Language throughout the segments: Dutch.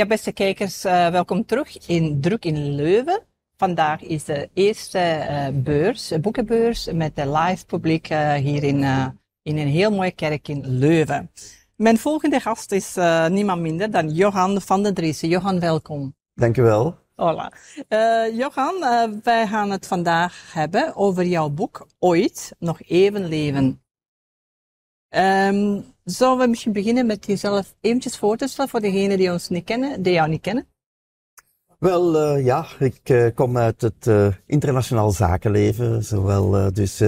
Ja, beste kijkers, eh, welkom terug in Druk in Leuven. Vandaag is de eerste eh, beurs, eh, boekenbeurs, met de live publiek hier in, in een heel mooie kerk in Leuven. Mijn volgende gast is niemand minder dan Johan van der Driessen. Johan, welkom. Dank u wel. Hola. Johan, wij gaan het vandaag hebben over jouw boek Ooit nog even leven. Ehm, Zullen we misschien beginnen met jezelf eventjes voor te stellen voor degenen die ons niet kennen, die jou niet kennen? Wel, eh, ja, ik eh, kom uit het eh, internationaal zakenleven, zowel dus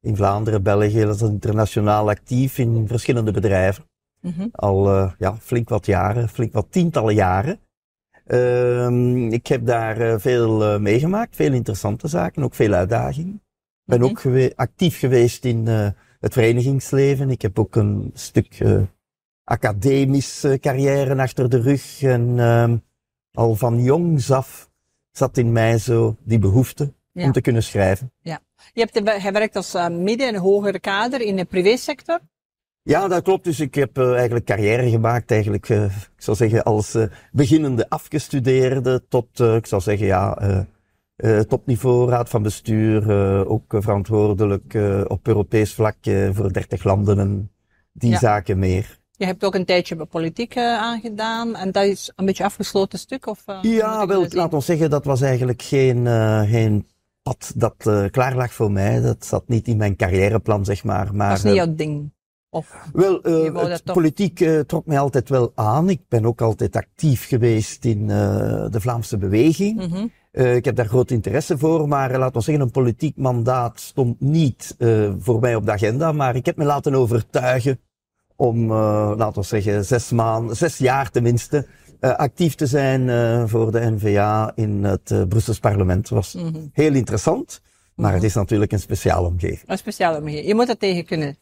in Vlaanderen, België, als internationaal actief in verschillende bedrijven. Mhm. Al ja, flink wat jaren, flink wat tientallen jaren. Ehm, ik heb daar veel meegemaakt, veel interessante zaken, ook veel uitdagingen. Ik ben mhm. ook actief geweest in het verenigingsleven. Ik heb ook een stuk uh, academische carrière achter de rug. En ehm, al van jongs af zat in mij zo die behoefte om te kunnen schrijven. Ja. Je hebt eh, gewerkt als eh, midden- en hogere kader in de privésector. Ja, dat klopt. Dus ik heb eigenlijk carrière gemaakt, eigenlijk, ik zou zeggen, als beginnende afgestudeerde tot, ik zou zeggen, ja, eh, topniveau, raad van bestuur, eh, ook eh, verantwoordelijk op Europees vlak voor 30 landen en die zaken meer. Je hebt ook een tijdje bij politiek aangedaan en dat is een beetje afgesloten stuk? Of, ja, wel, laat ons zeggen, dat was eigenlijk geen, geen pad dat klaar lag voor mij. Dat zat niet in mijn carrièreplan, zeg maar. maar dat is niet jouw ding? Of wel, politiek trok mij altijd wel aan. Ik ben ook altijd actief geweest in de Vlaamse beweging. Mhm. Eh, ik heb daar groot interesse voor, maar uh, laten we zeggen, een politiek mandaat stond niet eh, voor mij op de agenda. Maar ik heb me laten overtuigen om, laten we zeggen, zes, maanden, zes jaar tenminste, actief te zijn voor de NVA in het Brussels parlement. was mhm. heel interessant, maar mhm. het is natuurlijk een speciale omgeving. Een speciale omgeving. Je moet dat tegen kunnen.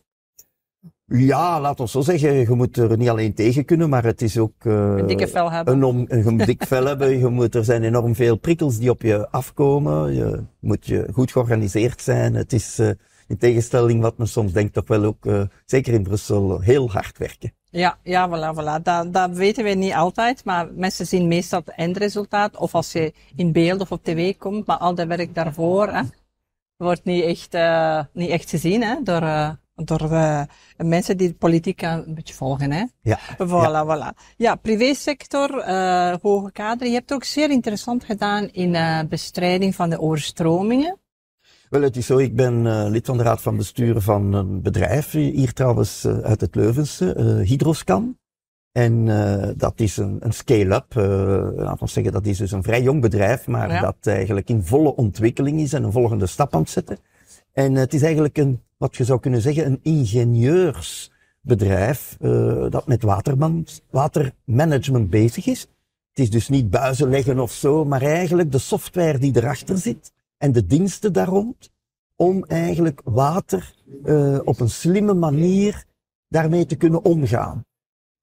Ja, laat ons zo zeggen. Je moet er niet alleen tegen kunnen, maar het is ook. Uh, een dikke vel hebben. Een, dik vel hebben. Je moet, er zijn enorm veel prikkels die op je afkomen. Je moet je goed georganiseerd zijn. Het is eh, in tegenstelling wat men soms denkt, toch wel ook, uh, zeker in Brussel, heel hard werken. Ja, ja, voilà, voilà. Dat, weten we niet altijd, maar mensen zien meestal het eindresultaat. Of als je in beeld of op tv komt, maar al dat werk daarvoor hè, wordt niet echt, niet echt gezien hè, door door eh, de mensen die de politiek een beetje volgen, hè? Ja. Voilà, ja. voilà. Ja, privésector, eh, hoge kader. Je hebt het ook zeer interessant gedaan in eh, bestrijding van de overstromingen. Wel, het is zo, ik ben lid van de raad van bestuur van een bedrijf, hier trouwens uit het Leuvense, Hydroscan. En dat is een, een scale-up, laten we zeggen, dat is dus een vrij jong bedrijf, maar dat eigenlijk in volle ontwikkeling is en een volgende stap aan het zetten. En het is eigenlijk een, wat je zou kunnen zeggen, een ingenieursbedrijf eh, dat met watermanagement bezig is. Het is dus niet buizen leggen of zo, maar eigenlijk de software die erachter zit en de diensten daar rond, om eigenlijk water eh, op een slimme manier daarmee te kunnen omgaan.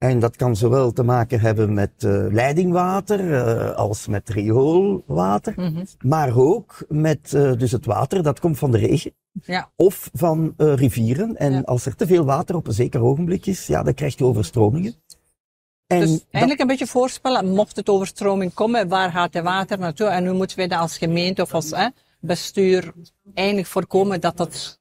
En dat kan zowel te maken hebben met eh, leidingwater eh, als met rioolwater, mhm. maar ook met eh, dus het water dat komt van de regen ja. of van rivieren. En als er te veel water op een zeker ogenblik is, ja, dan krijg je overstromingen. En dus eigenlijk een beetje voorspellen, mocht het overstroming komen, waar gaat het water naartoe en hoe moeten wij dat als gemeente of als eh, bestuur eigenlijk voorkomen dat dat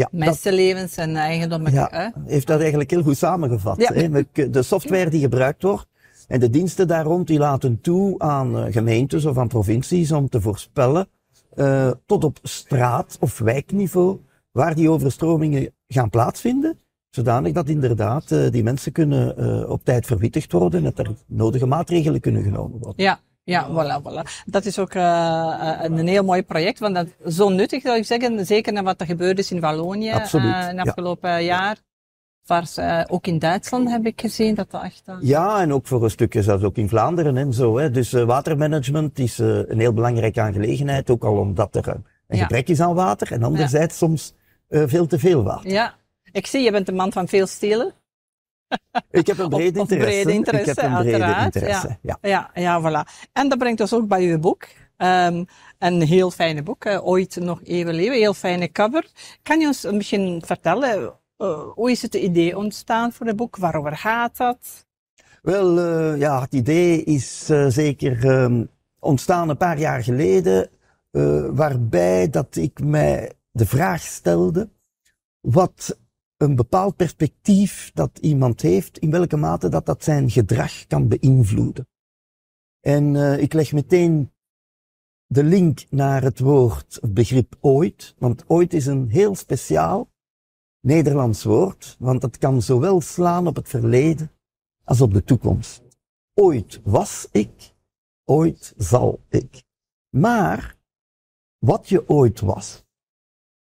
ja, Mensenlevens en eigendom. Ja, heeft dat eigenlijk heel goed samengevat. Hè? De software die gebruikt wordt en de diensten daar rond, die laten toe aan eh, gemeentes of aan provincies om te voorspellen eh, tot op straat- of wijkniveau waar die overstromingen gaan plaatsvinden. Zodanig dat inderdaad eh, die mensen kunnen op tijd verwittigd worden en dat er nodige maatregelen kunnen genomen worden. Ja, ja, voilà, voilà. Dat is ook uh, een heel mooi project, want dat zo nuttig, zou ik zeggen. Zeker na wat er gebeurd is in Wallonië eh, Absoluut, in het afgelopen jaar. Vars, uh, ook in Duitsland heb ik gezien dat dat echt... Ja, en ook voor een stukje zelfs ook in Vlaanderen en zo. Hè. Dus watermanagement is een heel belangrijke aangelegenheid, ook al omdat er een gebrek is aan water en anderzijds ja. soms veel te veel water. Ja, ik zie, je bent een man van veel stelen. Ik heb een breed interesse. Of, interesse, ik heb een uiteraard. Interesse. Ja. Ja. Ja, voilà. En dat brengt ons ook bij uw boek. Ehm, een heel fijne boek, ooit nog even leven, heel fijne cover. Kan je ons misschien vertellen, eh, hoe is het idee ontstaan voor het boek? Waarover gaat dat? Wel, eh, ja, het idee is eh, zeker ehm, ontstaan een paar jaar geleden, waarbij dat ik mij de vraag stelde, wat een bepaald perspectief dat iemand heeft, in welke mate dat dat zijn gedrag kan beïnvloeden. En eh, ik leg meteen de link naar het woord, het begrip ooit, want ooit is een heel speciaal Nederlands woord, want het kan zowel slaan op het verleden als op de toekomst. Ooit was ik, ooit zal ik. Maar wat je ooit was,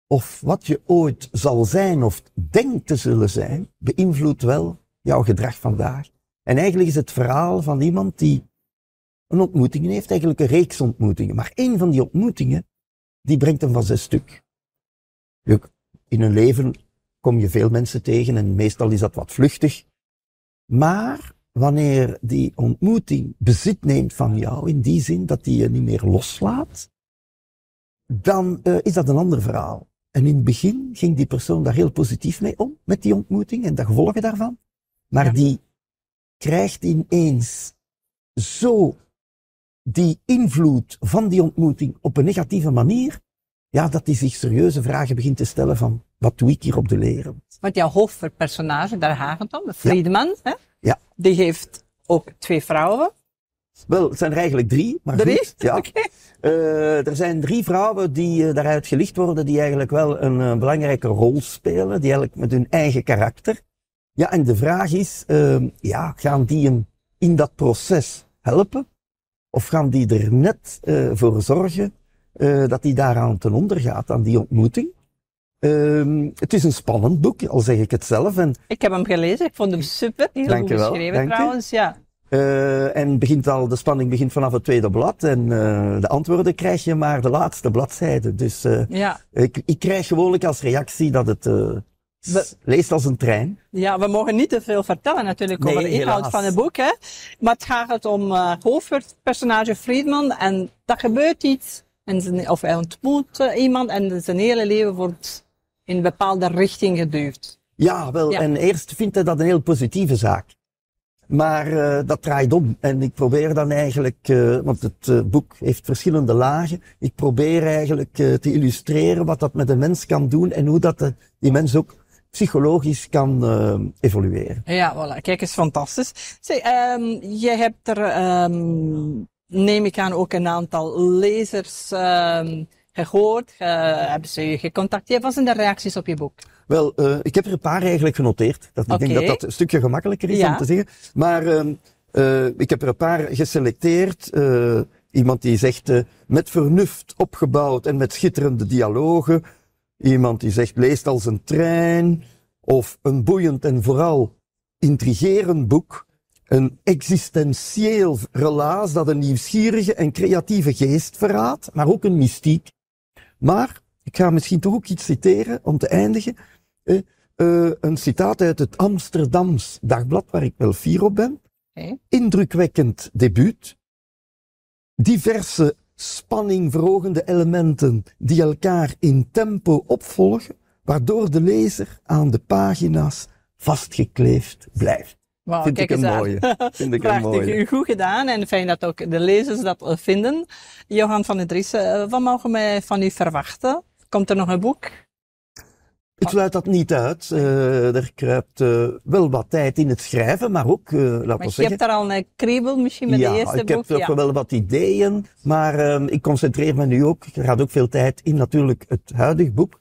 of wat je ooit zal zijn of denkt te zullen zijn, beïnvloedt wel jouw gedrag vandaag. En eigenlijk is het verhaal van iemand die een ontmoeting heeft, eigenlijk een reeks ontmoetingen. Maar één van die ontmoetingen, die brengt hem van zijn stuk. In een leven kom je veel mensen tegen en meestal is dat wat vluchtig. Maar wanneer die ontmoeting bezit neemt van jou, in die zin dat die je niet meer loslaat, dan eh, is dat een ander verhaal. En in het begin ging die persoon daar heel positief mee om, met die ontmoeting en de gevolgen daarvan. Maar die krijgt ineens zo die invloed van die ontmoeting op een negatieve manier, ja, dat hij zich serieuze vragen begint te stellen van, wat doe ik hier op de leren? Want jouw hoofdpersonage, daar Hagenton, de Friedman, Hè? Ja. die heeft ook twee vrouwen. Wel, het zijn er eigenlijk drie. Maar drie? Goed, ja. Eh, er zijn drie vrouwen die eh, daaruit gelicht worden, die eigenlijk wel een eh, belangrijke rol spelen, die eigenlijk met hun eigen karakter. Ja, en de vraag is, ehm, ja, gaan die hem in dat proces helpen? Of gaan die er net voor zorgen dat hij daaraan ten onder gaat, aan die ontmoeting? Ehm, het is een spannend boek, al zeg ik het zelf. En... Ik heb hem gelezen, ik vond hem super. Heel goed geschreven trouwens. Ja. Eh, en begint al, de spanning begint vanaf het tweede blad. En eh, de antwoorden krijg je maar de laatste bladzijde. Dus eh, ja. ik, ik, krijg gewoonlijk als reactie dat het leest als een trein. Ja, we mogen niet te veel vertellen natuurlijk over de inhoud van het boek. Hè? Maar het gaat om het hoofdpersonage Friedman. En daar gebeurt iets. En of hij ontmoet iemand. En zijn hele leven wordt in een bepaalde richting geduwd. Ja, wel. Ja. En eerst vindt hij dat een heel positieve zaak. Maar eh, dat draait om. En ik probeer dan eigenlijk, eh, want het eh, boek heeft verschillende lagen. Ik probeer eigenlijk te illustreren wat dat met een mens kan doen en hoe dat de, die mens ook psychologisch kan evolueren. Ja, voilà. Kijk, is fantastisch. Zeg, ehm, je hebt er, ehm, neem ik aan, ook een aantal lezers ehm, gehoord? Ge, hebben ze je gecontacteerd? Wat zijn de reacties op je boek? Wel, uh, ik heb er een paar eigenlijk genoteerd. Dat, Ik denk dat dat een stukje gemakkelijker is om te zeggen. Maar uh, ik heb er een paar geselecteerd. Eh, iemand die zegt met vernuft opgebouwd en met schitterende dialogen. Iemand die zegt leest als een trein. Of een boeiend en vooral intrigerend boek een existentieel relaas dat een nieuwsgierige en creatieve geest verraadt, maar ook een mystiek. Maar ik ga misschien toch ook iets citeren om te eindigen. Eh, eh, een citaat uit het Amsterdams dagblad, waar ik wel fier op ben. Indrukwekkend debuut. Diverse spanningverhogende elementen die elkaar in tempo opvolgen, waardoor de lezer aan de pagina's vastgekleefd blijft. Wow, vind, kijk ik mooie. vind ik een mooie. goed gedaan en fijn dat ook de lezers dat eh, vinden. Johan van der Driessen, eh, wat mogen wij van u verwachten? Komt er nog een boek? Ik sluit dat niet uit. Eh, er kruipt wel wat tijd in het schrijven, maar ook, uh, laten zeggen... je hebt daar al een kriebel misschien met de eerste boek? Ja, ik heb wel wat ideeën, maar ehm, ik concentreer me nu ook. Er gaat ook veel tijd in natuurlijk het huidige boek,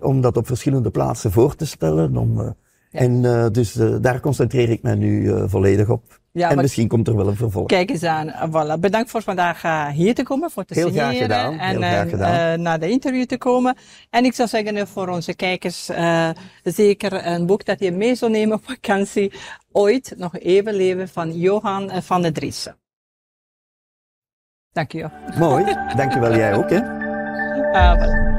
om dat op verschillende plaatsen voor te stellen, om en eh, dus eh, daar concentreer ik me nu eh, volledig op. en misschien komt er wel een vervolg. Kijk eens aan. Voilà. Bedankt voor vandaag hier te komen, voor te Heel Graag gedaan. En naar de interview te komen. En ik zou zeggen voor onze kijkers zeker een boek dat je mee zou nemen op vakantie. Ooit nog even leven van Johan van der Driessen. Dank je. wel. Mooi. Dank je wel jij ook. Hè. Ah,